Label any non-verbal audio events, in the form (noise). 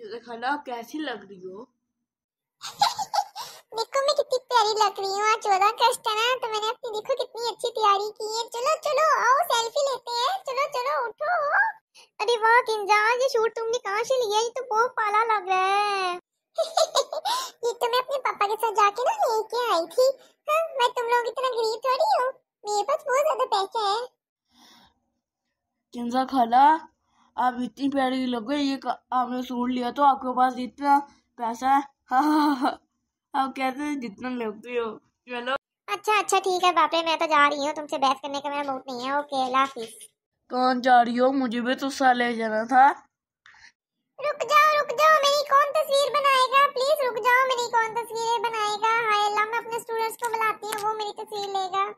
ये आप कैसी लग रही हो (laughs) देखो मैं कितनी प्यारी लग रही हूँ चौदह कष्ट है ना तो मैंने अपनी देखो कितनी अच्छी तैयारी की है चलो चलो आओ सेल्फी लेते हैं चलो चलो उठो अरे वाह किंजा ये शूट तुमने कहाँ से लिया ये तो बहुत पाला लग रहा है (laughs) ये तो मैं अपने पापा के साथ जाके ना लेके आई थी हाँ मैं तुम लोग इतना गरीब थोड़ी हूँ मेरे पास बहुत ज्यादा पैसा है किंजा खाला आप इतनी प्यारी लग गई ये आपने सूट लिया तो आपके पास इतना पैसा है हाँ हाँ हाँ आप जितना लगती हो चलो अच्छा अच्छा ठीक है बापरे मैं तो जा रही हूँ तुमसे बहस करने का मेरा मूड नहीं है ओके लाफिस कौन जा रही हो मुझे भी तुस्सा ले जाना था रुक जाओ रुक जाओ मेरी कौन तस्वीर बनाएगा प्लीज रुक जाओ मेरी कौन तस्वीरें बनाएगा हाय अल्लाह मैं अपने स्टूडेंट्स को बुलाती हूँ वो मेरी तस्वीर लेगा